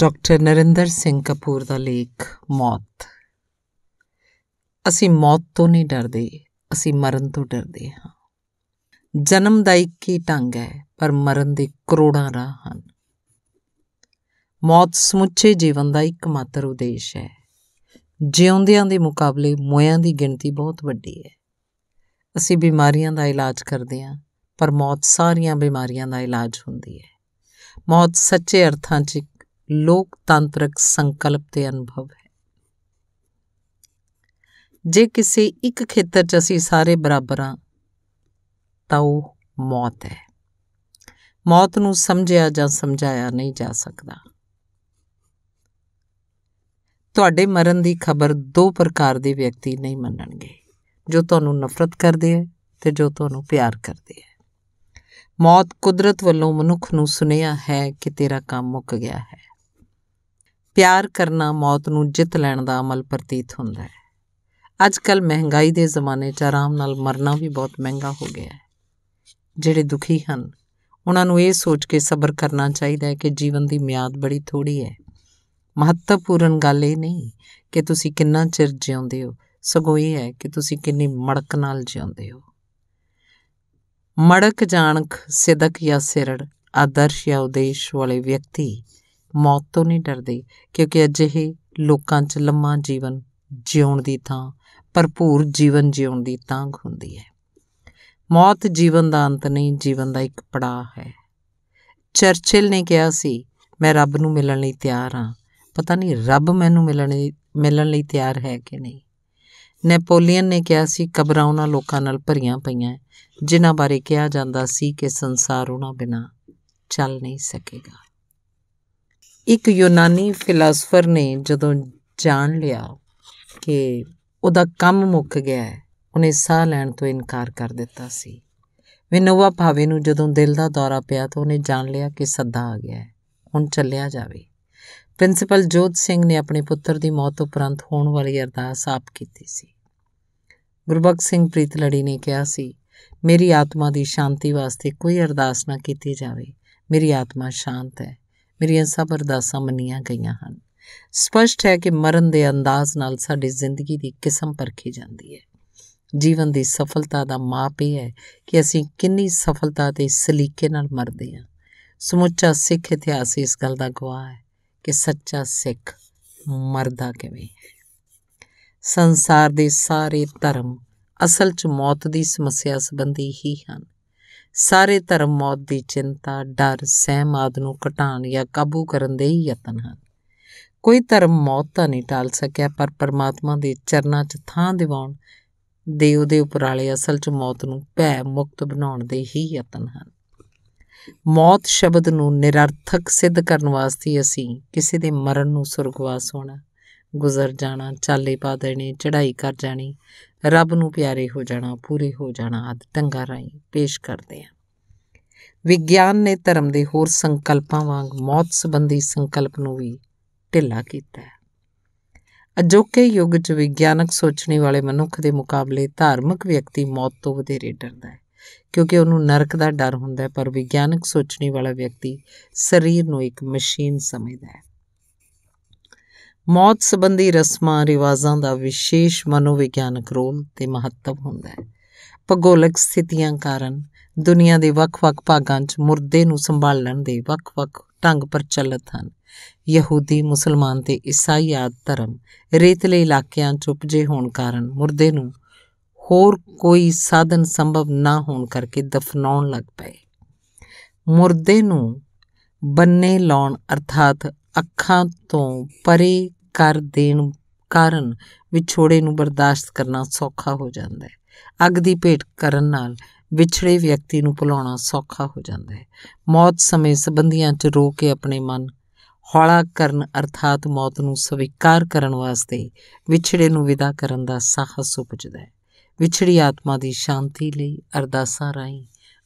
doctor Narinder Singh Kapoor ਦਾ ਲੇਖ ਮੌਤ ਅਸੀਂ ਮੌਤ ਤੋਂ ਨਹੀਂ ਡਰਦੇ ਅਸੀਂ ਮਰਨ ਤੋਂ ਡਰਦੇ ਹਾਂ ਜਨਮ ਦਾ ਇੱਕ ਹੀ ਢੰਗ ਹੈ ਪਰ ਮਰਨ ਦੇ ਕਰੋੜਾਂ ਰਾਹ ਹਨ ਮੌਤ ਸਮੁੱਚੇ ਜੀਵਨ ਦਾ ਇੱਕ ਮਾਤਰ ਉਦੇਸ਼ ਹੈ ਜਿਉਂਦਿਆਂ ਦੇ ਮੁਕਾਬਲੇ ਮੋਇਆਂ ਦੀ ਗਿਣਤੀ ਬਹੁਤ ਵੱਡੀ ਹੈ ਅਸੀਂ ਬਿਮਾਰੀਆਂ ਦਾ ਇਲਾਜ ਕਰਦੇ ਹਾਂ ਪਰ ਮੌਤ ਸਾਰੀਆਂ ਬਿਮਾਰੀਆਂ ਦਾ ਇਲਾਜ ਹੁੰਦੀ ਹੈ ਮੌਤ ਸੱਚੇ ਅਰਥਾਂ 'ਚ ਲੋਕਤੰਤਰਕ ਸੰਕਲਪ ਤੇ ਅਨੁਭਵ ਹੈ ਜੇ ਕਿਸੇ ਇੱਕ ਖੇਤਰ 'ਚ ਅਸੀਂ ਸਾਰੇ ਬਰਾਬਰ ਹਾਂ ਤਾਂ ਉਹ ਮੌਤ ਹੈ ਮੌਤ ਨੂੰ ਸਮਝਿਆ ਜਾਂ ਸਮਝਾਇਆ ਨਹੀਂ ਜਾ ਸਕਦਾ ਤੁਹਾਡੇ ਮਰਨ ਦੀ ਖਬਰ ਦੋ ਪ੍ਰਕਾਰ ਦੇ ਵਿਅਕਤੀ ਨਹੀਂ ਮੰਨਣਗੇ ਜੋ ਤੁਹਾਨੂੰ ਨਫ਼ਰਤ ਕਰਦੇ ਹੈ ਤੇ ਜੋ ਤੁਹਾਨੂੰ ਪਿਆਰ ਕਰਦੇ ਹੈ ਮੌਤ ਕੁਦਰਤ ਵੱਲੋਂ ਮਨੁੱਖ ਨੂੰ ਸੁਨੇਹਾ ਹੈ ਕਿ ਤੇਰਾ ਕੰਮ ਮੁੱਕ ਗਿਆ ਹੈ ਪਿਆਰ ਕਰਨਾ ਮੌਤ ਨੂੰ ਜਿੱਤ ਲੈਣ ਦਾ ਅਮਲ ਪ੍ਰਤੀਤ ਹੁੰਦਾ ਹੈ ਅੱਜ ਕੱਲ ਮਹਿੰਗਾਈ ਦੇ ਜ਼ਮਾਨੇ 'ਚ ਆਰਾਮ ਨਾਲ ਮਰਨਾ ਵੀ ਬਹੁਤ ਮਹਿੰਗਾ ਹੋ ਗਿਆ ਹੈ ਜਿਹੜੇ ਦੁਖੀ ਹਨ ਉਹਨਾਂ ਨੂੰ ਇਹ ਸੋਚ ਕੇ ਸਬਰ ਕਰਨਾ ਚਾਹੀਦਾ ਹੈ ਕਿ ਜੀਵਨ ਦੀ ਮਿਆਦ ਬੜੀ ਥੋੜੀ ਹੈ ਮਹੱਤਵਪੂਰਨ ਗੱਲ ਇਹ ਨਹੀਂ ਕਿ ਤੁਸੀਂ ਕਿੰਨਾ ਚਿਰ ਜਿਉਂਦੇ ਹੋ ਸਗੋਂ ਇਹ ਹੈ ਕਿ ਤੁਸੀਂ ਕਿੰਨੀ ਮੜਕ ਨਾਲ ਜਿਉਂਦੇ ਹੋ ਮੜਕ ਜਾਣਖ ਸਿਦਕ ਜਾਂ ਸਿਰੜ ਆਦਰਸ਼ ਜਾਂ ਉਦੇਸ਼ ਵਾਲੇ ਵਿਅਕਤੀ ਮੌਤ ਤੋਂ ਨਹੀਂ ਡਰਦੇ ਕਿਉਂਕਿ ਅਜਿਹੇ ਲੋਕਾਂ 'ਚ ਲੰਮਾ ਜੀਵਨ ਜਿਉਣ ਦੀ ਥਾਂ ਭਰਪੂਰ ਜੀਵਨ ਜਿਉਣ ਦੀ ਤਾਂਘ ਹੁੰਦੀ ਹੈ ਮੌਤ ਜੀਵਨ ਦਾ ਅੰਤ ਨਹੀਂ ਜੀਵਨ ਦਾ ਇੱਕ ਪੜਾਅ ਹੈ ਚਰਚਿਲ ਨੇ ਕਿਹਾ ਸੀ ਮੈਂ ਰੱਬ ਨੂੰ ਮਿਲਣ ਲਈ ਤਿਆਰ ਹਾਂ ਪਤਾ ਨਹੀਂ ਰੱਬ ਮੈਨੂੰ ਮਿਲਣ ਮਿਲਣ ਲਈ ਤਿਆਰ ਹੈ ਕਿ ਨਹੀਂ ਨੈਪੋਲੀਅਨ ਨੇ ਕਿਹਾ ਸੀ ਕਬਰਾਂ ਉਹਨਾਂ ਲੋਕਾਂ ਨਾਲ ਭਰੀਆਂ ਪਈਆਂ ਜਿਨ੍ਹਾਂ ਬਾਰੇ ਕਿਹਾ ਜਾਂਦਾ ਸੀ ਕਿ ਸੰਸਾਰ ਉਹਨਾਂ ਬਿਨਾ ਚੱਲ ਨਹੀਂ ਸਕੇਗਾ ਇੱਕ ਯੂਨਾਨੀ ਫਿਲਾਸਫਰ ਨੇ ਜਦੋਂ ਜਾਣ ਲਿਆ ਕਿ ਉਹਦਾ ਕੰਮ ਮੁੱਕ ਗਿਆ ਹੈ ਉਹਨੇ ਸਾਹ ਲੈਣ ਤੋਂ ਇਨਕਾਰ ਕਰ ਦਿੱਤਾ ਸੀ ਵਿਨੋਵਾ ਭਾਵੇ ਨੂੰ ਜਦੋਂ ਦਿਲ ਦਾ ਦੌਰਾ ਪਿਆ ਤਾਂ ਉਹਨੇ ਜਾਣ ਲਿਆ ਕਿ ਸੱਦਾ ਆ ਗਿਆ ਹੈ ਹੁਣ ਚੱਲਿਆ ਜਾਵੇ ਪ੍ਰਿੰਸੀਪਲ ਜੋਤ ਸਿੰਘ ਨੇ ਆਪਣੇ ਪੁੱਤਰ ਦੀ ਮੌਤ ਉਪਰੰਤ ਹੋਣ ਵਾਲੀ ਅਰਦਾਸ ਆਪ ਕੀਤੀ ਸੀ ਗੁਰਬਖਸ਼ ਸਿੰਘ ਪ੍ਰੀਤਲੜੀ ਨੇ ਕਿਹਾ ਸੀ ਮੇਰੀ ਆਤਮਾ ਦੀ ਸ਼ਾਂਤੀ ਵਾਸਤੇ ਕੋਈ ਅਰਦਾਸ ਨਾ ਕੀਤੀ ਜਾਵੇ ਮੇਰੀ ਆਤਮਾ ਸ਼ਾਂਤ ਹੈ ਮੇਰੀਆਂ ਸਭ ਅਰਦਾਸਾਂ ਮੰਨੀਆਂ ਗਈਆਂ ਹਨ ਸਪਸ਼ਟ ਹੈ ਕਿ ਮਰਨ ਦੇ ਅੰਦਾਜ਼ ਨਾਲ ਸਾਡੀ ਜ਼ਿੰਦਗੀ ਦੀ ਕਿਸਮ ਪਰਖੀ ਜਾਂਦੀ ਹੈ ਜੀਵਨ ਦੀ ਸਫਲਤਾ ਦਾ ਮਾਪ ਇਹ ਹੈ ਕਿ ਅਸੀਂ ਕਿੰਨੀ ਸਫਲਤਾ ਤੇ ਸਲੀਕੇ ਨਾਲ ਮਰਦੇ ਹਾਂ ਸਮੁੱਚਾ ਸਿੱਖ ਇਤਿਹਾਸ ਇਸ ਗੱਲ ਦਾ ਗਵਾਹ ਹੈ ਕਿ ਸੱਚਾ ਸਿੱਖ ਮਰਦਾ ਕਿਵੇਂ ਹੈ ਸੰਸਾਰ ਦੇ ਸਾਰੇ ਧਰਮ ਅਸਲ 'ਚ ਮੌਤ ਦੀ ਸਮੱਸਿਆ ਸੰਬੰਧੀ ਹੀ ਹਨ ਸਾਰੇ ਧਰਮ ਮੌਤ ਦੀ ਚਿੰਤਾ ਡਰ ਸਹਿਮ ਆਦ ਨੂੰ ਘਟਾਉਣ ਜਾਂ ਕਾਬੂ ਕਰਨ ਦੇ ਹੀ ਯਤਨ ਹਨ ਕੋਈ ਧਰਮ ਮੌਤ ਤਾਂ ਨਹੀਂ ਟਾਲ ਸਕਿਆ ਪਰ ਪਰਮਾਤਮਾ ਦੇ ਚਰਨਾਂ 'ਚ ਥਾਂ ਦਿਵਾਉਣ ਦੇ ਉਹਦੇ ਉਪਰਾਲੇ ਅਸਲ 'ਚ ਮੌਤ ਨੂੰ ਭੈ ਮੁਕਤ ਬਣਾਉਣ ਦੇ ਹੀ ਯਤਨ ਹਨ ਮੌਤ ਸ਼ਬਦ ਨੂੰ ਨਿਰਰਥਕ ਸਿੱਧ ਕਰਨ ਵਾਸਤੇ ਅਸੀਂ ਕਿਸੇ ਦੇ ਮਰਨ ਨੂੰ ਸੁਰਗਵਾਸ ਹੋਣਾ ਗੁਜ਼ਰ ਜਾਣਾ ਚਾਲੇ ਪਾ ਦੇਣੇ ਚੜ੍ਹਾਈ ਕਰ ਜਾਣੀ ਰੱਬ ਨੂੰ ਪਿਆਰੇ ਹੋ ਜਾਣਾ ਪੂਰੇ ਹੋ ਜਾਣਾ ਆਦਿ ਢੰਗਾਂ ਰਾਈ ਪੇਸ਼ ਕਰਦੇ ਆ ਵਿਗਿਆਨ ਨੇ ਧਰਮ ਦੇ ਹੋਰ ਸੰਕਲਪਾਂ ਵਾਂਗ ਮੌਤ ਸੰਬੰਧੀ ਸੰਕਲਪ ਨੂੰ ਵੀ ਢਿੱਲਾ ਕੀਤਾ ਹੈ ਅਜੋਕੇ ਯੁੱਗ 'ਚ ਵਿਗਿਆਨਕ ਸੋਚਣੇ ਵਾਲੇ ਮਨੁੱਖ ਦੇ ਮੁਕਾਬਲੇ ਧਾਰਮਿਕ ਵਿਅਕਤੀ ਮੌਤ ਤੋਂ ਵਧੇਰੇ ਡਰਦਾ ਹੈ ਕਿਉਂਕਿ ਉਹਨੂੰ ਨਰਕ ਦਾ ਡਰ ਹੁੰਦਾ ਹੈ ਪਰ ਵਿਗਿਆਨਕ ਸੋਚਣੇ ਵਾਲਾ ਵਿਅਕਤੀ ਸਰੀਰ ਨੂੰ ਇੱਕ ਮਸ਼ੀਨ ਸਮਝਦਾ ਹੈ ਮੌਤ ਸੰਬੰਧੀ ਰਸਮਾਂ ਰਿਵਾਜ਼ਾਂ ਦਾ ਵਿਸ਼ੇਸ਼ ਮਨੋਵਿਗਿਆਨਕ ਰੋਲ ਤੇ ਮਹੱਤਵ ਹੁੰਦਾ ਹੈ ਭੂਗੋਲਿਕ ਸਥਿਤੀਆਂ ਕਾਰਨ ਦੁਨੀਆ ਦੇ ਵੱਖ-ਵੱਖ ਭਾਗਾਂ 'ਚ ਮੁਰਦੇ ਨੂੰ ਸੰਭਾਲਣ ਦੇ ਵੱਖ-ਵੱਖ ਢੰਗ ਪ੍ਰਚਲਿਤ ਹਨ ਯਹੂਦੀ ਮੁਸਲਮਾਨ ਤੇ ਈਸਾਈ ਆਦ ਧਰਮ ਰੇਤਲੇ ਇਲਾਕਿਆਂ 'ਚ ਉਪਜੇ ਹੋਣ ਕਾਰਨ ਮੁਰਦੇ ਨੂੰ ਹੋਰ ਕੋਈ ਸਾਧਨ ਸੰਭਵ ਨਾ ਹੋਣ ਕਰਕੇ ਦਫਨਾਉਣ ਲੱਗ ਪਏ ਮੁਰਦੇ ਨੂੰ ਬੰਨੇ ਲਾਉਣ ਅਰਥਾਤ ਅੱਖਾਂ ਤੋਂ ਪਰੇ ਕਰ ਦੇਣ ਕਾਰਨ ਵਿਛੋੜੇ ਨੂੰ ਬਰਦਾਸ਼ਤ ਕਰਨਾ ਸੌਖਾ ਹੋ ਜਾਂਦਾ ਹੈ ਅੱਗ ਦੀ ਭੇਟ ਕਰਨ ਨਾਲ ਵਿਛੜੇ ਵਿਅਕਤੀ ਨੂੰ ਭੁਲਾਉਣਾ ਸੌਖਾ ਹੋ ਜਾਂਦਾ ਹੈ ਮੌਤ ਸਮੇਂ ਸਬੰਧੀਆਂ 'ਚ ਰੋ ਕੇ ਆਪਣੇ ਮਨ ਹੌਲਾ ਕਰਨ ਅਰਥਾਤ ਮੌਤ ਨੂੰ ਸਵੀਕਾਰ ਕਰਨ ਵਾਸਤੇ ਵਿਛੜੇ ਨੂੰ ਵਿਦਾ ਕਰਨ ਦਾ ਸਾਹਸ ਉਪਜਦਾ ਹੈ ਵਿਛੜੀ ਆਤਮਾ ਦੀ ਸ਼ਾਂਤੀ ਲਈ ਅਰਦਾਸਾਂ ਰਾਹੀਂ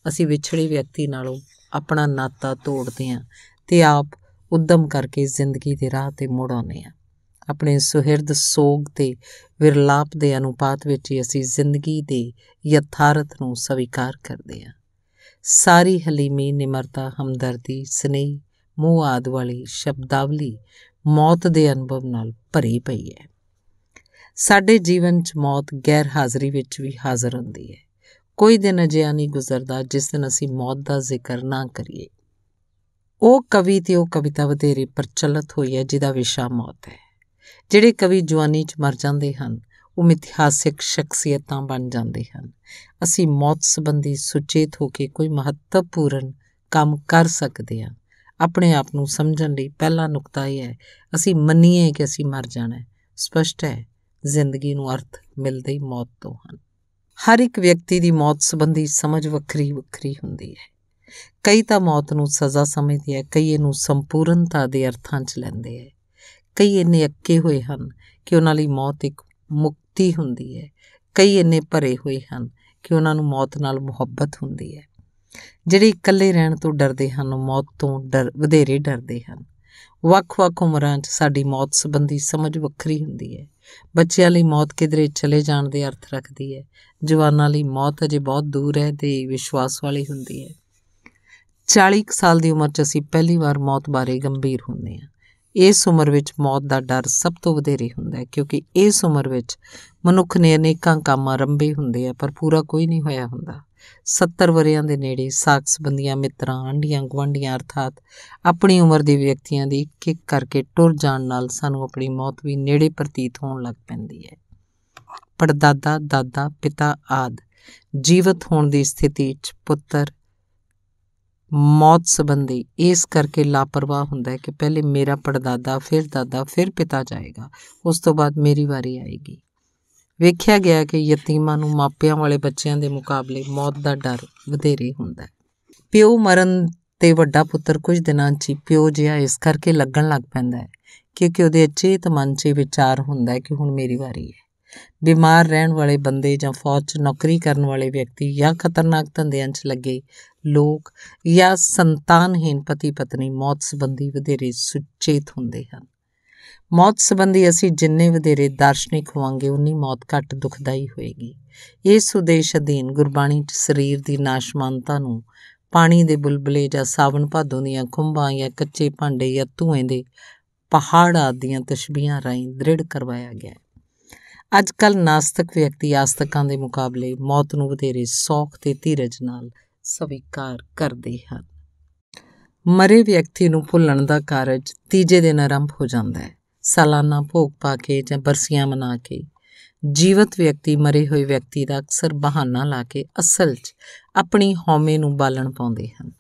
ਅਸੀਂ ਵਿਛੜੇ ਵਿਅਕਤੀ ਨਾਲੋਂ ਆਪਣਾ ਨਾਤਾ ਤੋੜਦੇ ਹਾਂ ਤੇ ਆਪ ਉਦਮ ਕਰਕੇ ਜ਼ਿੰਦਗੀ ਦੇ ਰਾਹ ਤੇ ਮੁੜ ਆਉਂਦੇ ਹਾਂ ਆਪਣੇ ਸੁਹਿਰਦ ਸੋਗ ਤੇ ਵਿਰਲਾਪ ਦੇ ਅਨੁਪਾਤ ਵਿੱਚ ਹੀ ਅਸੀਂ ਜ਼ਿੰਦਗੀ ਦੇ ਯਥਾਰਥ ਨੂੰ ਸਵੀਕਾਰ ਕਰਦੇ ਹਾਂ ਸਾਰੀ ਹਲੀਮੀ ਨਿਮਰਤਾ ਹਮਦਰਦੀ ਸਨੇਹ ਮੋਹ ਆਦ ਵਾਲੀ ਸ਼ਬਦਾਵਲੀ ਮੌਤ ਦੇ ਅਨੁਭਵ ਨਾਲ ਭਰੀ ਪਈ ਹੈ ਸਾਡੇ ਜੀਵਨ 'ਚ ਮੌਤ ਗੈਰ ਹਾਜ਼ਰੀ ਵਿੱਚ ਵੀ ਹਾਜ਼ਰ ਹੁੰਦੀ ਹੈ ਕੋਈ ਦਿਨ ਅਜਿਹਾ ਨਹੀਂ ਗੁਜ਼ਰਦਾ ਜਿਸ ਦਿਨ ਅਸੀਂ ਮੌਤ ਦਾ ਜ਼ਿਕਰ ਨਾ ਕਰੀਏ ਉਹ ਕਵੀ ਤੇ ਉਹ ਕਵਿਤਾ ਵਧੇਰੇ ਪ੍ਰਚਲਿਤ ਹੋਈ ਹੈ ਜਿਹਦਾ ਵਿਸ਼ਾ ਮੌਤ ਹੈ ਜਿਹੜੇ ਕਵੀ ਜਵਾਨੀ 'ਚ ਮਰ ਜਾਂਦੇ ਹਨ ਉਹ ਮਿਥਿਹਾਸਿਕ ਸ਼ਖਸੀਅਤਾਂ ਬਣ ਜਾਂਦੇ ਹਨ ਅਸੀਂ ਮੌਤ ਸੰਬੰਧੀ ਸੁਚੇਤ ਹੋ ਕੇ ਕੋਈ ਮਹੱਤਵਪੂਰਨ ਕੰਮ ਕਰ ਸਕਦੇ ਹਾਂ ਆਪਣੇ ਆਪ ਨੂੰ ਸਮਝਣ ਲਈ ਪਹਿਲਾ ਨੁਕਤਾ ਇਹ ਹੈ ਅਸੀਂ ਮੰਨੀਏ ਕਿ ਅਸੀਂ ਮਰ ਜਾਣਾ ਹੈ ਸਪਸ਼ਟ ਹੈ ਜ਼ਿੰਦਗੀ ਨੂੰ ਅਰਥ ਮਿਲਦਾ ਹੀ ਮੌਤ ਤੋਂ ਹਨ ਹਰ ਇੱਕ ਵਿਅਕਤੀ ਦੀ ਮੌਤ ਸੰਬੰਧੀ ਸਮਝ ਵੱਖਰੀ ਵੱਖਰੀ ਹੁੰਦੀ ਹੈ ਕਈ ਤਾਂ ਮੌਤ ਨੂੰ ਸਜ਼ਾ ਸਮਝਦੇ ਆ ਕਈ ਇਹਨੂੰ ਸੰਪੂਰਨਤਾ ਦੇ ਅਰਥਾਂ 'ਚ ਲੈਂਦੇ ਆ ਕਈ ਇੰਨੇ ਅੱਕੇ ਹੋਏ ਹਨ ਕਿ ਉਹਨਾਂ ਲਈ ਮੌਤ ਇੱਕ ਮੁਕਤੀ ਹੁੰਦੀ ਹੈ ਕਈ ਇੰਨੇ ਭਰੇ ਹੋਏ ਹਨ ਕਿ ਉਹਨਾਂ ਨੂੰ ਮੌਤ ਨਾਲ ਮੁਹੱਬਤ ਹੁੰਦੀ ਹੈ ਜਿਹੜੇ ਇਕੱਲੇ ਰਹਿਣ ਤੋਂ ਡਰਦੇ ਹਨ ਉਹ ਮੌਤ ਤੋਂ ਡਰ ਵਧੇਰੇ ਡਰਦੇ ਹਨ ਵੱਖ-ਵੱਖ ਉਮਰਾਂ 'ਚ ਸਾਡੀ ਮੌਤ ਸੰਬੰਧੀ ਸਮਝ ਵੱਖਰੀ ਹੁੰਦੀ ਹੈ ਬੱਚਿਆਂ ਲਈ ਮੌਤ ਕਿਧਰੇ ਚਲੇ ਜਾਣ ਦੇ ਅਰਥ ਰੱਖਦੀ ਹੈ ਜਵਾਨਾਂ ਲਈ ਮੌਤ ਅਜੇ ਬਹੁਤ ਦੂਰ ਹੈ ਤੇ ਵਿਸ਼ਵਾਸ ਵਾਲੀ ਹੁੰਦੀ ਹੈ 40 ਸਾਲ ਦੀ ਉਮਰ 'ਚ ਅਸੀਂ ਪਹਿਲੀ ਵਾਰ ਮੌਤ ਬਾਰੇ ਗੰਭੀਰ ਹੁੰਦੇ ਹਾਂ ਇਸ ਉਮਰ ਵਿੱਚ ਮੌਤ ਦਾ ਡਰ ਸਭ ਤੋਂ ਵਧੇਰੇ ਹੁੰਦਾ ਹੈ ਕਿਉਂਕਿ ਇਸ ਉਮਰ ਵਿੱਚ ਮਨੁੱਖ ਨੇ ਅਨੇਕਾਂ ਕੰਮ ਆਰੰਭੇ ਹੁੰਦੇ ਆ ਪਰ ਪੂਰਾ ਕੋਈ ਨਹੀਂ ਹੋਇਆ ਹੁੰਦਾ 70 ਵਰਿਆਂ ਦੇ ਨੇੜੇ ਸਾਖ ਸੰਬੰਧੀਆਂ ਮਿੱਤਰਾਂ ਆਂਡੀਆਂ ਗਵੰਡੀਆਂ ਅਰਥਾਤ ਆਪਣੀ ਉਮਰ ਦੇ ਵਿਅਕਤੀਆਂ ਦੀ ਕਿੱਕ ਕਰਕੇ ਟੁਰ ਜਾਣ ਨਾਲ ਸਾਨੂੰ ਆਪਣੀ ਮੌਤ ਵੀ ਨੇੜੇ ਪ੍ਰਤੀਤ ਹੋਣ ਲੱਗ ਪੈਂਦੀ ਹੈ ਪਰਦਾਦਾ ਦਾਦਾ ਪਿਤਾ ਆਦ ਜੀਵਤ ਹੋਣ ਦੀ ਸਥਿਤੀ 'ਚ ਪੁੱਤਰ ਮੌਤ ਸੰਬੰਧੀ ਇਸ ਕਰਕੇ ਲਾਪਰਵਾਹ ਹੁੰਦਾ ਹੈ ਕਿ ਪਹਿਲੇ ਮੇਰਾ ਪੜਦਾਦਾ ਫਿਰ ਦਾਦਾ ਫਿਰ ਪਿਤਾ ਜਾਏਗਾ ਉਸ ਤੋਂ ਬਾਅਦ ਮੇਰੀ ਵਾਰੀ ਆਏਗੀ ਵੇਖਿਆ ਗਿਆ ਕਿ ਯਤੀਮਾਂ ਨੂੰ ਮਾਪਿਆਂ ਵਾਲੇ ਬੱਚਿਆਂ ਦੇ ਮੁਕਾਬਲੇ ਮੌਤ ਦਾ ਡਰ ਵਧੇਰੇ ਹੁੰਦਾ ਹੈ ਪਿਓ ਮਰਨ ਤੇ ਵੱਡਾ ਪੁੱਤਰ ਕੁਝ ਦਿਨਾਂ 'ਚ ਪਿਓ ਜਿਹਾ ਇਸ ਕਰਕੇ ਲੱਗਣ ਲੱਗ ਪੈਂਦਾ ਹੈ ਕਿਉਂਕਿ ਉਹਦੇ ਅਚੇਤ ਮਨ 'ਚ ਵਿਚਾਰ ਹੁੰਦਾ ਹੈ ਕਿ ਹੁਣ ਮੇਰੀ ਵਾਰੀ ਹੈ ਬਿਮਾਰ ਰਹਿਣ ਵਾਲੇ ਬੰਦੇ ਜਾਂ ਫੌਜ 'ਚ ਨੌਕਰੀ ਕਰਨ ਵਾਲੇ ਵਿਅਕਤੀ ਜਾਂ ਖਤਰਨਾਕ ਧੰਦਿਆਂ 'ਚ ਲੱਗੇ ਲੋਕ ਜਾਂ ਸੰਤਾਨਹੀਨ ਪਤੀ ਪਤਨੀ ਮੌਤ ਸੰਬੰਧੀ ਵਧੇਰੇ ਸੁਚੇਤ ਹੁੰਦੇ ਹਨ ਮੌਤ ਸੰਬੰਧੀ ਅਸੀਂ ਜਿੰਨੇ ਵਧੇਰੇ ਦਾਰਸ਼ਨਿਕ ਹੋਵਾਂਗੇ ਉਨੀ ਮੌਤ ਘੱਟ ਦੁਖਦਾਈ ਹੋਏਗੀ ਇਸ ਉਦੇਸ਼ ਅਧੀਨ ਗੁਰਬਾਣੀ 'ਚ ਸਰੀਰ ਦੀ ਨਾਸ਼ਮਾਨਤਾ ਨੂੰ ਪਾਣੀ ਦੇ ਬੁਲਬਲੇ ਜਾਂ ਸਾਵਣ ਭਾਦੋਂ ਦੀਆਂ ਖੁੰਭਾਂ ਜਾਂ ਕੱਚੇ ਭਾਂਡੇ ਜਾਂ ਧੂਏ ਦੇ ਪਹਾੜਾਂ ਦੀਆਂ ਤਸ਼ਬੀਹਾਂ ਰਾਈਂ ਦ੍ਰਿੜ ਕਰਵਾਇਆ ਗਿਆ ਹੈ ਅੱਜ ਕੱਲ ਨਾਸਤਕ ਵਿਅਕਤੀ ਆਸਤਕਾਂ ਦੇ ਮੁਕਾਬਲੇ ਮੌਤ ਨੂੰ ਵਧੇਰੇ ਸੌਖ ਤੇ ਧੀਰਜ ਨਾਲ ਸਵੀਕਾਰ ਕਰਦੇ ਹਨ ਮਰੇ ਵਿਅਕਤੀ ਨੂੰ ਭੁੱਲਣ ਦਾ ਕਾਰਜ ਤੀਜੇ ਦਿਨ ਆਰੰਭ ਹੋ ਜਾਂਦਾ ਹੈ ਸਾਲਾਨਾ ਭੋਗ ਪਾ ਕੇ ਜਾਂ ਬਰਸੀਆਂ ਮਨਾ ਕੇ ਜੀਵਤ ਵਿਅਕਤੀ ਮਰੇ ਹੋਏ ਵਿਅਕਤੀ ਦਾ ਅਕਸਰ ਬਹਾਨਾ ਲਾ ਕੇ ਅਸਲ 'ਚ ਆਪਣੀ ਹਉਮੈ ਨੂੰ ਬਾਲਣ ਪਾਉਂਦੇ ਹਨ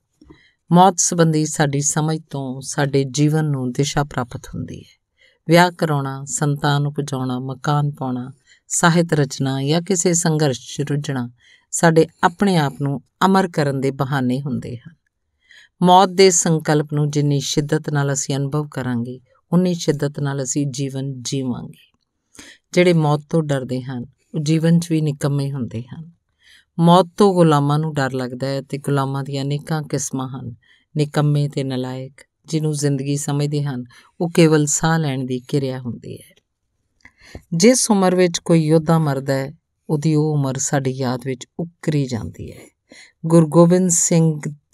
ਮੌਤ ਸੰਬੰਧੀ ਸਾਡੀ ਸਮਝ ਤੋਂ ਸਾਡੇ ਜੀਵਨ ਨੂੰ ਦਿਸ਼ਾ ਪ੍ਰਾਪਤ ਹੁੰਦੀ ਹੈ ਵਿਆਹ ਕਰਾਉਣਾ ਸੰਤਾਨ ਉਪਜਾਉਣਾ ਮਕਾਨ ਪਾਉਣਾ ਸਾਹਿਤ ਰਚਨਾ ਜਾਂ ਕਿਸੇ ਸੰਘਰਸ਼ 'ਚ ਰੁੱਝਣਾ ਸਾਡੇ ਆਪਣੇ ਆਪ ਨੂੰ ਅਮਰ ਕਰਨ ਦੇ ਬਹਾਨੇ ਹੁੰਦੇ ਹਨ ਮੌਤ ਦੇ ਸੰਕਲਪ ਨੂੰ ਜਿੰਨੀ ਸ਼ਿੱਦਤ ਨਾਲ ਅਸੀਂ ਅਨੁਭਵ ਕਰਾਂਗੇ ਉਨੀ ਸ਼ਿੱਦਤ ਨਾਲ ਅਸੀਂ ਜੀਵਨ ਜੀਵਾਂਗੇ ਜਿਹੜੇ ਮੌਤ ਤੋਂ ਡਰਦੇ ਹਨ ਉਹ ਜੀਵਨ 'ਚ ਵੀ ਨਿਕੰਮੇ ਹੁੰਦੇ ਹਨ ਮੌਤ ਤੋਂ ਗੁਲਾਮਾਂ ਨੂੰ ਡਰ ਲੱਗਦਾ ਹੈ ਤੇ ਗੁਲਾਮਾਂ ਦੀਆਂ ਅਨੇਕਾਂ ਕਿਸਮਾਂ ਹਨ ਨਿਕੰਮੇ ਤੇ ਨਲਾਇਕ ਜਿਹਨੂੰ ਜ਼ਿੰਦਗੀ ਸਮਝਦੇ ਹਨ ਉਹ ਕੇਵਲ ਸਾਹ ਲੈਣ ਦੀ ਕਿਰਿਆ ਹੁੰਦੀ ਹੈ ਜਿਸ ਉਮਰ ਵਿੱਚ ਕੋਈ ਯੋਧਾ ਮਰਦਾ ਹੈ ਉਹਦੀ ਉਹ ਉਮਰ ਸਾਡੀ ਯਾਦ ਵਿੱਚ ਉੱਕਰੀ ਜਾਂਦੀ ਹੈ ਗੁਰੂ ਗੋਬਿੰਦ ਸਿੰਘ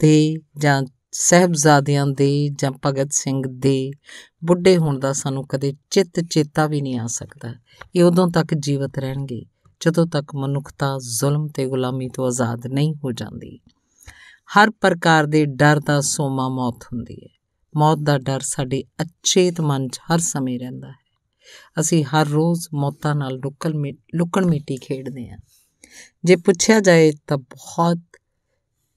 ਦੇ ਜਾਂ ਸਹਿਬਜ਼ਾਦਿਆਂ ਦੇ ਜਾਂ ਭਗਤ ਸਿੰਘ ਦੇ ਬੁੱਢੇ ਹੋਣ ਦਾ ਸਾਨੂੰ ਕਦੇ ਚਿੱਤ ਚੇਤਾ ਵੀ ਨਹੀਂ ਆ ਸਕਦਾ ਇਹ ਉਦੋਂ ਤੱਕ ਜੀਵਤ ਰਹਿਣਗੇ ਜਦੋਂ ਤੱਕ ਮਨੁੱਖਤਾ ਜ਼ੁਲਮ ਤੇ ਗੁਲਾਮੀ ਤੋਂ ਆਜ਼ਾਦ ਨਹੀਂ ਹੋ ਜਾਂਦੀ ਹਰ ਪ੍ਰਕਾਰ ਦੇ ਡਰ ਦਾ ਸੋਮਾ ਮੌਤ ਹੁੰਦੀ ਹੈ ਮੌਤ ਦਾ ਡਰ ਸਾਡੇ ਅਚੇਤ ਮਨ 'ਚ ਹਰ ਸਮੇਂ ਰਹਿੰਦਾ ਹੈ ਅਸੀਂ ਹਰ ਰੋਜ਼ ਮੌਤਾਂ ਨਾਲ ਲੁਕਲ ਲੁਕਣ ਮੀਟੀ ਖੇਡਦੇ ਹਾਂ ਜੇ ਪੁੱਛਿਆ ਜਾਏ ਤਾਂ ਬਹੁਤ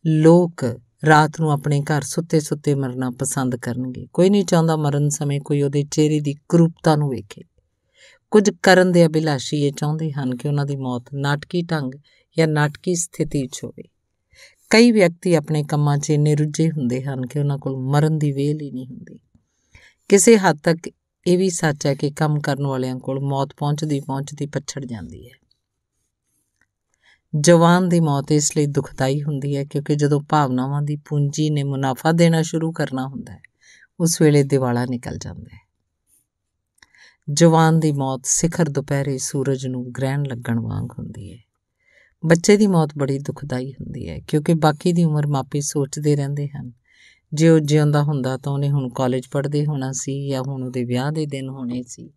ਲੋਕ ਰਾਤ ਨੂੰ ਆਪਣੇ ਘਰ ਸੁੱਤੇ-ਸੁੱਤੇ ਮਰਨਾ ਪਸੰਦ ਕਰਨਗੇ ਕੋਈ ਨਹੀਂ ਚਾਹੁੰਦਾ ਮਰਨ ਸਮੇਂ ਕੋਈ ਉਹਦੇ ਚਿਹਰੇ ਦੀ ਕਰੂਪਤਾ ਨੂੰ ਵੇਖੇ ਕੁਝ ਕਰਨ ਦੇ ਅਭਿਲਾਸ਼ੀ ਇਹ ਚਾਹੁੰਦੇ ਹਨ ਕਿ ਉਹਨਾਂ ਦੀ ਮੌਤ ਨਾਟਕੀ ਢੰਗ ਜਾਂ ਨਾਟਕੀ ਸਥਿਤੀ 'ਚ ਹੋਵੇ ਕਈ ਵਿਅਕਤੀ ਆਪਣੇ ਕੰਮਾਂ 'ਚ ਇੰਨੇ ਰੁੱਝੇ ਹੁੰਦੇ ਹਨ ਕਿ ਉਹਨਾਂ ਕੋਲ ਮਰਨ ਦੀ ਵੇਲ ਹੀ ਨਹੀਂ ਹੁੰਦੀ ਕਿਸੇ ਹੱਦ ਤੱਕ ਇਹ ਵੀ ਸੱਚ ਹੈ ਕਿ ਕੰਮ ਕਰਨ ਵਾਲਿਆਂ ਕੋਲ ਮੌਤ ਪਹੁੰਚਦੀ ਪਹੁੰਚਦੀ ਪਛੜ ਜਾਂਦੀ ਹੈ ਜਵਾਨ ਦੀ ਮੌਤ ਇਸ ਲਈ ਦੁਖਦਾਈ ਹੁੰਦੀ ਹੈ ਕਿਉਂਕਿ ਜਦੋਂ ਭਾਵਨਾਵਾਂ ਦੀ ਪੂੰਜੀ ਨੇ ਮੁਨਾਫਾ ਦੇਣਾ ਸ਼ੁਰੂ ਕਰਨਾ ਹੁੰਦਾ ਹੈ ਉਸ ਵੇਲੇ ਦਿਵਾਲਾ ਨਿਕਲ ਜਾਂਦਾ ਹੈ ਜਵਾਨ ਦੀ ਮੌਤ ਸਿਖਰ ਦੁਪਹਿਰੇ ਸੂਰਜ ਨੂੰ ਗ੍ਰਹਿਣ ਲੱਗਣ ਵਾਂਗ ਹੁੰਦੀ ਹੈ ਬੱਚੇ ਦੀ ਮੌਤ ਬੜੀ ਦੁਖਦਾਈ ਹੁੰਦੀ ਹੈ ਕਿਉਂਕਿ ਬਾਕੀ ਦੀ ਉਮਰ ਮਾਪੇ ਸੋਚਦੇ ਰਹਿੰਦੇ ਹਨ ਜੇ ਉਹ ਜਿਉਂਦਾ ਹੁੰਦਾ ਤਾਂ ਉਹਨੇ ਹੁਣ ਕਾਲਜ ਪੜ੍ਹਦੇ ਹੋਣਾ ਸੀ ਜਾਂ ਹੁਣ ਉਹਦੇ ਵਿਆਹ ਦੇ ਦਿਨ ਹੋਣੇ ਸੀ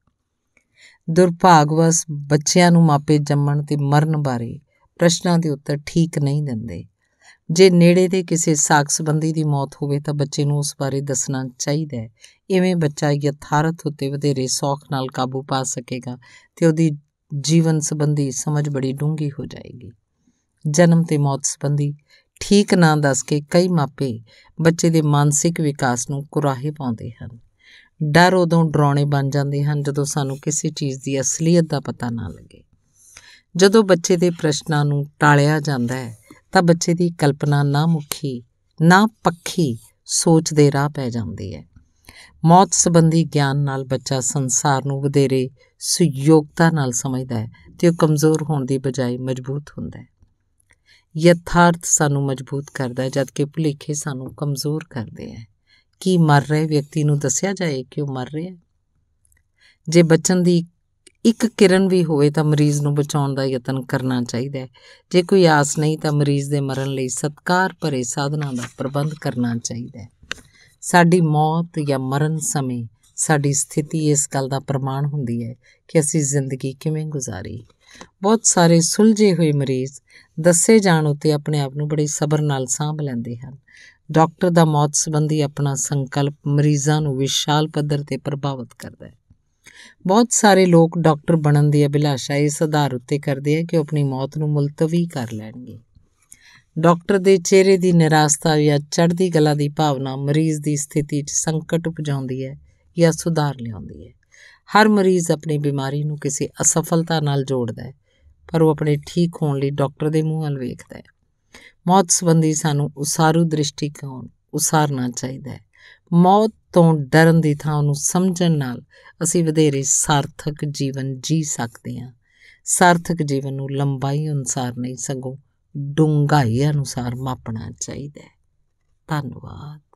ਦੁਰਭਾਗਵਸ ਬੱਚਿਆਂ ਨੂੰ ਮਾਪੇ ਜੰਮਣ ਤੇ ਮਰਨ ਬਾਰੇ ਪ੍ਰਸ਼ਨਾਂ ਦੇ ਉੱਤਰ ਠੀਕ ਨਹੀਂ ਦਿੰਦੇ ਜੇ ਨੇੜੇ ਦੇ ਕਿਸੇ ਸਾਕ ਸੰਬੰਧੀ ਦੀ ਮੌਤ ਹੋਵੇ ਤਾਂ ਬੱਚੇ ਨੂੰ ਉਸ ਬਾਰੇ ਦੱਸਣਾ ਚਾਹੀਦਾ ਹੈ ਇਵੇਂ ਬੱਚਾ ਯਥਾਰਥ ਉਤੇ ਵਧੇਰੇ ਸੌਖ ਨਾਲ ਕਾਬੂ ਪਾ ਸਕੇਗਾ ਤੇ ਉਹਦੀ ਜੀਵਨ ਸੰਬੰਧੀ ਸਮਝ ਬੜੀ ਡੂੰਗੀ ਹੋ ਜਾਏਗੀ ਜਨਮ ਤੇ ਮੌਤ ਸੰਬੰਧੀ ਠੀਕ ਨਾ ਦੱਸ ਕੇ ਕਈ ਮਾਪੇ ਬੱਚੇ ਦੇ ਮਾਨਸਿਕ ਵਿਕਾਸ ਨੂੰ ਕੁਰਾਹੇ ਪਾਉਂਦੇ ਹਨ ਡਰ ਉਦੋਂ ਡਰਾਉਣੇ ਬਣ ਜਾਂਦੇ ਹਨ ਜਦੋਂ ਸਾਨੂੰ ਕਿਸੇ ਚੀਜ਼ ਦੀ ਅਸਲੀਅਤ ਦਾ ਪਤਾ ਨਾ ਲੱਗੇ ਜਦੋਂ ਬੱਚੇ ਦੇ ਪ੍ਰਸ਼ਨਾਂ ਨੂੰ ਟਾਲਿਆ ਜਾਂਦਾ ਹੈ ਤਾਂ ਬੱਚੇ ਦੀ ਕਲਪਨਾ ਨਾ ਮੁਖੀ ਨਾ ਪੱਖੀ ਸੋਚ ਦੇ ਰਾਹ ਪੈ ਜਾਂਦੀ ਹੈ ਮੌਤ ਸੰਬੰਧੀ ਗਿਆਨ ਨਾਲ ਬੱਚਾ ਸੰਸਾਰ ਨੂੰ ਵਧੇਰੇ ਸੁਯੋਗਤਾ ਨਾਲ ਸਮਝਦਾ ਹੈ ਤੇ ਉਹ ਕਮਜ਼ੋਰ ਹੋਣ ਦੀ ਬਜਾਏ ਮਜ਼ਬੂਤ ਹੁੰਦਾ ਹੈ ਯਥਾਰਥ ਸਾਨੂੰ ਮਜ਼ਬੂਤ ਕਰਦਾ ਹੈ ਜਦਕਿ ਭੁਲੇਖੇ ਸਾਨੂੰ ਕਮਜ਼ੋਰ ਕਰਦੇ ਹੈ ਕੀ ਮਰ ਰਹੇ ਵਿਅਕਤੀ ਨੂੰ ਦੱਸਿਆ ਜਾਏ ਕਿ ਉਹ ਮਰ ਰਿਹਾ ਹੈ ਜੇ ਬਚਨ ਦੀ ਇੱਕ ਕਿਰਨ ਵੀ ਹੋਵੇ ਤਾਂ ਮਰੀਜ਼ ਨੂੰ ਬਚਾਉਣ ਦਾ ਯਤਨ ਕਰਨਾ ਚਾਹੀਦਾ ਹੈ ਜੇ ਕੋਈ ਆਸ ਨਹੀਂ ਤਾਂ ਮਰੀਜ਼ ਦੇ ਮਰਨ ਲਈ ਸਤਕਾਰ ਭਰੇ ਸਾਧਨਾਂ ਦਾ ਪ੍ਰਬੰਧ ਕਰਨਾ ਚਾਹੀਦਾ ਹੈ ਸਾਡੀ ਮੌਤ ਜਾਂ ਮਰਨ ਸਮੇਂ ਸਾਡੀ ਸਥਿਤੀ ਇਸ ਗੱਲ ਦਾ ਪ੍ਰਮਾਣ ਹੁੰਦੀ ਹੈ ਕਿ ਅਸੀਂ ਜ਼ਿੰਦਗੀ ਕਿਵੇਂ ਗੁਜ਼ਾਰੀ ਬਹੁਤ ਸਾਰੇ ਸੁਲਝੇ ਹੋਏ ਮਰੀਜ਼ ਦੱਸੇ ਜਾਣ ਉਤੇ ਆਪਣੇ ਆਪ ਨੂੰ ਬੜੇ ਸਬਰ ਨਾਲ ਸਾਂਭ ਲੈਂਦੇ ਹਨ ਡਾਕਟਰ ਦਾ ਮੌਤ ਸੰਬੰਧੀ ਆਪਣਾ ਸੰਕਲਪ ਮਰੀਜ਼ਾਂ ਨੂੰ ਵਿਸ਼ਾਲ ਪੱਧਰ ਤੇ ਪ੍ਰਭਾਵਿਤ ਕਰਦਾ ਹੈ ਬਹੁਤ ਸਾਰੇ ਲੋਕ ਡਾਕਟਰ ਬਣਨ ਦੀ ਅਭਿਲਾਸ਼ਾ ਇਸ ਆਧਾਰ ਉਤੇ ਕਰਦੇ ਆ ਕਿ ਉਹ ਆਪਣੀ ਮੌਤ ਨੂੰ ਮੁਲਤਵੀ ਕਰ ਲੈਣਗੇ ਡਾਕਟਰ ਦੇ ਚਿਹਰੇ ਦੀ ਨਿਰਾਸ਼ਤਾ ਜਾਂ ਚੜ੍ਹਦੀ ਗਲਾ ਦੀ ਭਾਵਨਾ ਮਰੀਜ਼ ਦੀ ਸਥਿਤੀ 'ਚ ਸੰਕਟ ਉਪਜਾਉਂਦੀ ਹੈ ਜਾਂ ਸੁਧਾਰ ਲਿਆਉਂਦੀ ਹੈ ਹਰ ਮਰੀਜ਼ ਆਪਣੀ ਬਿਮਾਰੀ ਨੂੰ ਕਿਸੇ ਅਸਫਲਤਾ ਨਾਲ ਜੋੜਦਾ ਹੈ ਪਰ ਉਹ ਆਪਣੇ ਠੀਕ ਹੋਣ ਲਈ ਡਾਕਟਰ ਦੇ ਮੂੰਹ ਵੱਲ ਵੇਖਦਾ ਹੈ ਮੌਤ ਸੰਬੰਧੀ ਸਾਨੂੰ ਉਸਾਰੂ ਦ੍ਰਿਸ਼ਟੀਕੋਣ ਉਸਾਰਨਾ ਚਾਹੀਦਾ ਹੈ ਮੌਤ ਤੋਂ ਡਰਨ ਦੀ ਥਾਂ ਉਹਨੂੰ ਸਮਝਣ ਨਾਲ ਅਸੀਂ ਵਧੇਰੇ ਸਾਰਥਕ ਜੀਵਨ ਜੀ ਸਕਦੇ ਹਾਂ ਸਾਰਥਕ ਜੀਵਨ ਨੂੰ ਲੰਬਾਈ ਅਨੁਸਾਰ ਨਹੀਂ ਸਗੋਂ ਡੂੰਘਾਈ ਅਨੁਸਾਰ ਮਾਪਣਾ ਚਾਹੀਦਾ ਹੈ ਧੰਨਵਾਦ